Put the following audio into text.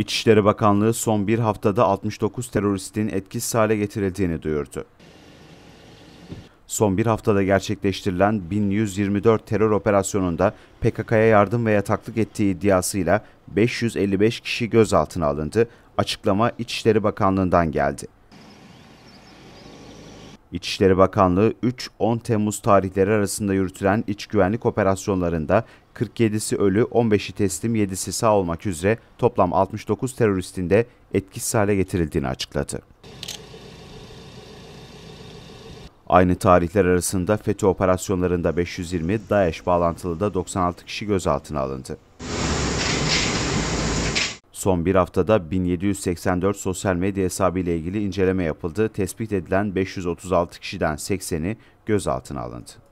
İçişleri Bakanlığı son bir haftada 69 teröristin etkisiz hale getirildiğini duyurdu. Son bir haftada gerçekleştirilen 1124 terör operasyonunda PKK'ya yardım ve yataklık ettiği iddiasıyla 555 kişi gözaltına alındı. Açıklama İçişleri Bakanlığı'ndan geldi. İçişleri Bakanlığı 3-10 Temmuz tarihleri arasında yürütülen iç güvenlik operasyonlarında 47'si ölü, 15'i teslim, 7'si sağ olmak üzere toplam 69 teröristin de etkisiz hale getirildiğini açıkladı. Aynı tarihler arasında FETÖ operasyonlarında 520, DAEŞ bağlantılı da 96 kişi gözaltına alındı. Son bir haftada 1784 sosyal medya hesabı ile ilgili inceleme yapıldı. Tespit edilen 536 kişiden 80'i gözaltına alındı.